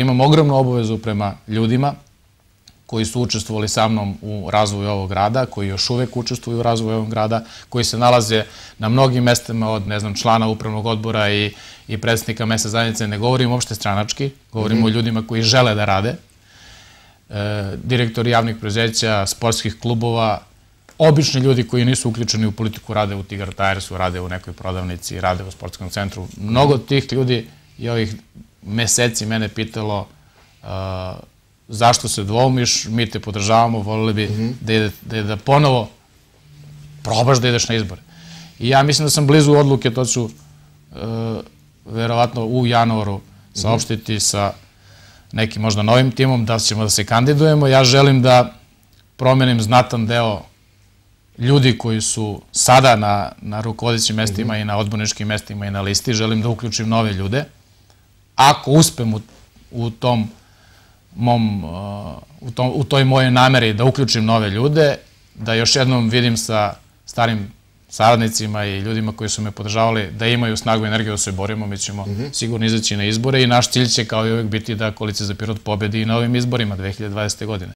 imam ogromnu obavezu prema ljudima koji su učestvovali sa mnom u razvoju ovog grada, koji još uvek učestvuju u razvoju ovog grada, koji se nalaze na mnogim mestima od, ne znam, člana upravnog odbora i, i predsednika mesne zajednice. Ne govorim uopšte stranački, govorim mhm. o ljudima koji žele da rade. E, direktori javnih prezeća, sportskih klubova, obični ljudi koji nisu uključeni u politiku rade u Tigar Tiresu, rade u nekoj prodavnici, rade u sportskom centru. Mnogo tih ljudi i ovih meseci mene pitalo uh, zašto se dvoumiš, mi te podržavamo, volili bi mhm. da, da, da ponovo probaš da ideš na izbore. I ja mislim da sam blizu odluke, to ću uh, verovatno u januaru mhm. saopštiti sa nekim možda novim timom, da ćemo da se kandidujemo. Ja želim da promenim znatan deo ljudi koji su sada na, na rukovodećim mestima mhm. i na odborničkim mestima i na listi. Želim da uključim nove ljude ako uspem u, u tom mom, uh, u, tom, u toj mojoj nameri da uključim nove ljude, da još jednom vidim sa starim saradnicima i ljudima koji su me podržavali da imaju snagu i energiju da se borimo, mi ćemo mm -hmm. sigurno izaći na izbore i naš cilj će kao i uvek biti da koalicija za Pirot pobedi i na ovim izborima 2020. godine.